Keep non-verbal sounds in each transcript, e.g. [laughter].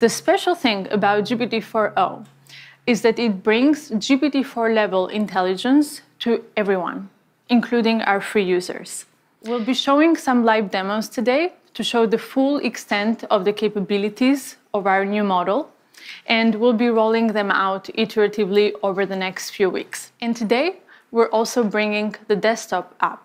The special thing about GPT-4o is that it brings GPT-4 level intelligence to everyone, including our free users. We'll be showing some live demos today to show the full extent of the capabilities of our new model, and we'll be rolling them out iteratively over the next few weeks. And today, we're also bringing the desktop app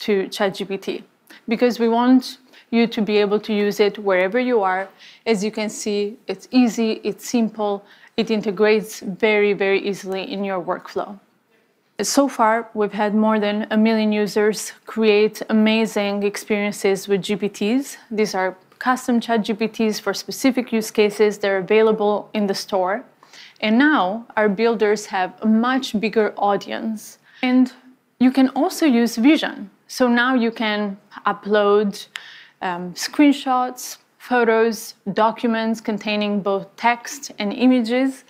to ChatGPT because we want you to be able to use it wherever you are. As you can see, it's easy, it's simple, it integrates very, very easily in your workflow. So far, we've had more than a million users create amazing experiences with GPTs. These are custom chat GPTs for specific use cases that are available in the store. And now our builders have a much bigger audience. And you can also use Vision. So now you can upload um, screenshots, photos, documents containing both text and images,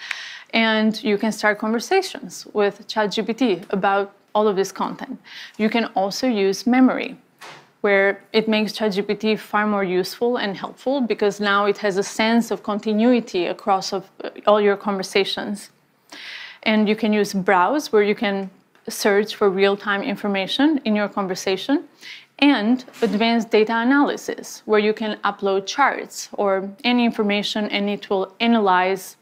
and you can start conversations with ChatGPT about all of this content. You can also use memory, where it makes ChatGPT far more useful and helpful because now it has a sense of continuity across of uh, all your conversations. And you can use browse, where you can search for real-time information in your conversation and advanced data analysis, where you can upload charts or any information and it will analyze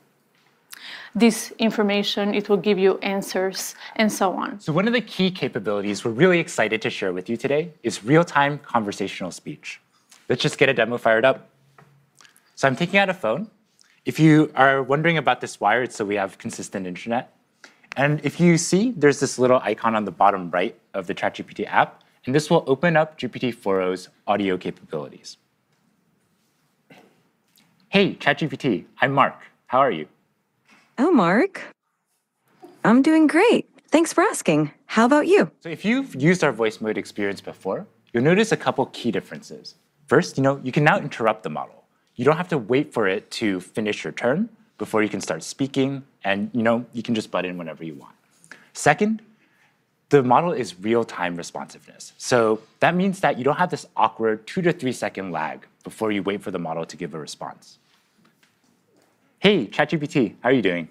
this information, it will give you answers, and so on. So one of the key capabilities we're really excited to share with you today is real-time conversational speech. Let's just get a demo fired up. So I'm taking out a phone. If you are wondering about this wire, it's so we have consistent internet. And if you see, there's this little icon on the bottom right of the ChatGPT app and this will open up GPT-40's audio capabilities. Hey, ChatGPT, I'm Mark. How are you? Oh, Mark. I'm doing great. Thanks for asking. How about you? So if you've used our voice mode experience before, you'll notice a couple key differences. First, you know, you can now interrupt the model. You don't have to wait for it to finish your turn before you can start speaking, and you know, you can just butt in whenever you want. Second, the model is real-time responsiveness. So that means that you don't have this awkward two to three second lag before you wait for the model to give a response. Hey, ChatGPT, how are you doing?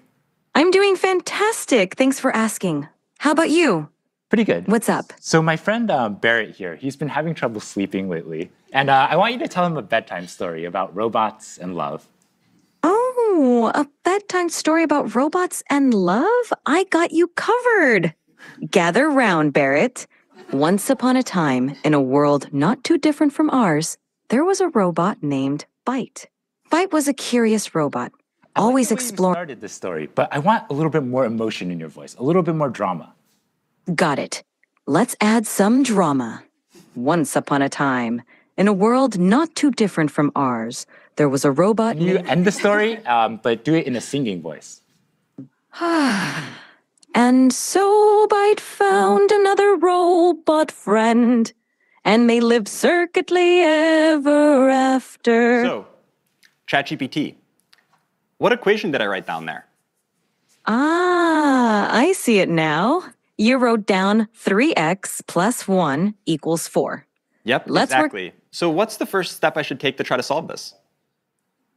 I'm doing fantastic. Thanks for asking. How about you? Pretty good. What's up? So my friend uh, Barrett here, he's been having trouble sleeping lately. And uh, I want you to tell him a bedtime story about robots and love. Oh, a bedtime story about robots and love? I got you covered. Gather round, Barrett. Once upon a time, in a world not too different from ours, there was a robot named Bite. Bite was a curious robot, always like exploring. started this story, but I want a little bit more emotion in your voice, a little bit more drama. Got it. Let's add some drama. Once upon a time, in a world not too different from ours, there was a robot. Can you end the story, [laughs] um, but do it in a singing voice. [sighs] [sighs] [sighs] And so Bite found another robot friend, and they lived circuitly ever after. So, ChatGPT, what equation did I write down there? Ah, I see it now. You wrote down 3x plus 1 equals 4. Yep, Let's exactly. Work- so, what's the first step I should take to try to solve this?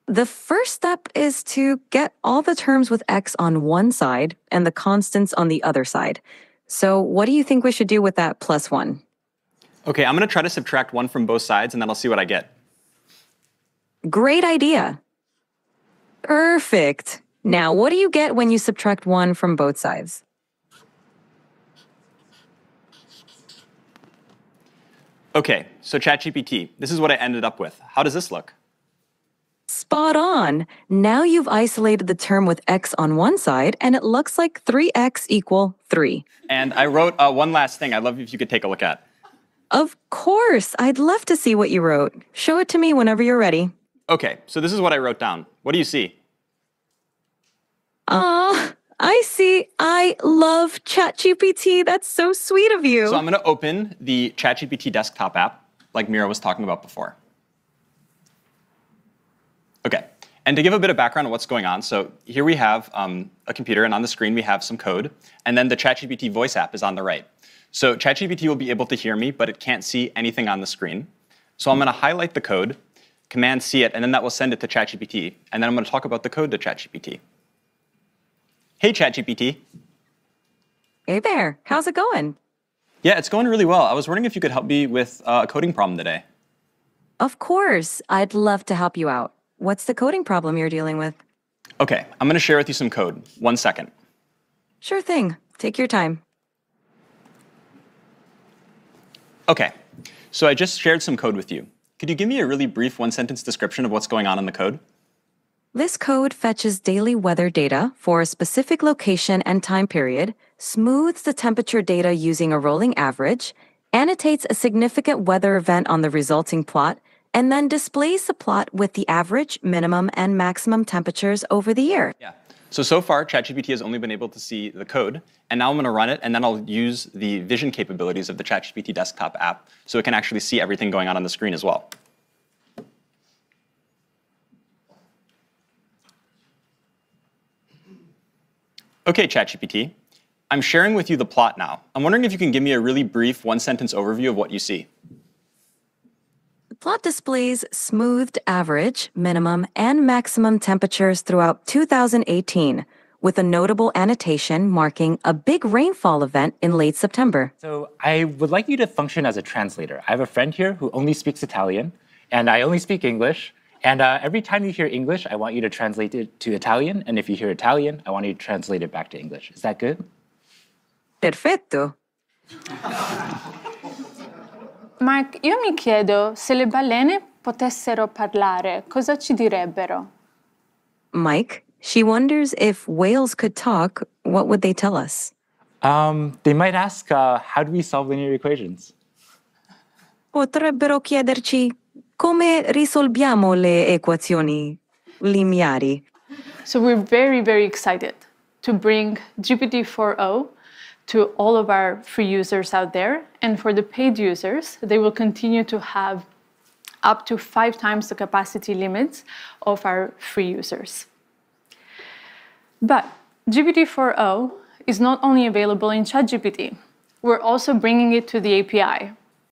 The first step is to get all the terms with x on one side and the constants on the other side. So, what do you think we should do with that plus one? Okay, I'm going to try to subtract one from both sides and then I'll see what I get. Great idea. Perfect. Now, what do you get when you subtract one from both sides? Okay, so ChatGPT, this is what I ended up with. How does this look? Spot on! Now you've isolated the term with x on one side, and it looks like 3x equal 3. And I wrote uh, one last thing I'd love if you could take a look at. Of course! I'd love to see what you wrote. Show it to me whenever you're ready. Okay, so this is what I wrote down. What do you see? Ah, I see. I love ChatGPT. That's so sweet of you. So I'm going to open the ChatGPT desktop app, like Mira was talking about before. Okay. And to give a bit of background on what's going on, so here we have um, a computer, and on the screen we have some code, and then the ChatGPT voice app is on the right. So ChatGPT will be able to hear me, but it can't see anything on the screen. So I'm going to highlight the code, Command C it, and then that will send it to ChatGPT. And then I'm going to talk about the code to ChatGPT. Hey, ChatGPT. Hey there. How's it going? Yeah, it's going really well. I was wondering if you could help me with uh, a coding problem today. Of course. I'd love to help you out. What's the coding problem you're dealing with? Okay, I'm going to share with you some code. One second. Sure thing. Take your time. Okay, so I just shared some code with you. Could you give me a really brief one sentence description of what's going on in the code? This code fetches daily weather data for a specific location and time period, smooths the temperature data using a rolling average, annotates a significant weather event on the resulting plot, and then displays the plot with the average, minimum, and maximum temperatures over the year. Yeah. So, so far, ChatGPT has only been able to see the code, and now I'm going to run it, and then I'll use the vision capabilities of the ChatGPT desktop app so it can actually see everything going on on the screen as well. Okay, ChatGPT, I'm sharing with you the plot now. I'm wondering if you can give me a really brief one sentence overview of what you see. Plot displays smoothed average, minimum, and maximum temperatures throughout 2018, with a notable annotation marking a big rainfall event in late September. So I would like you to function as a translator. I have a friend here who only speaks Italian, and I only speak English. And uh, every time you hear English, I want you to translate it to Italian. And if you hear Italian, I want you to translate it back to English. Is that good? Perfetto. Ma io mi chiedo, se le balene potessero parlare, cosa ci direbbero? Mike, she wonders if whales could talk, what would they tell us? Um, they might ask, uh, how do we solve linear equations? Potrebbero chiederci come risolviamo le equazioni lineari. So we're very, very excited to bring GPT-40 to all of our free users out there. And for the paid users, they will continue to have up to five times the capacity limits of our free users. But GPT-4o is not only available in ChatGPT, we're also bringing it to the API.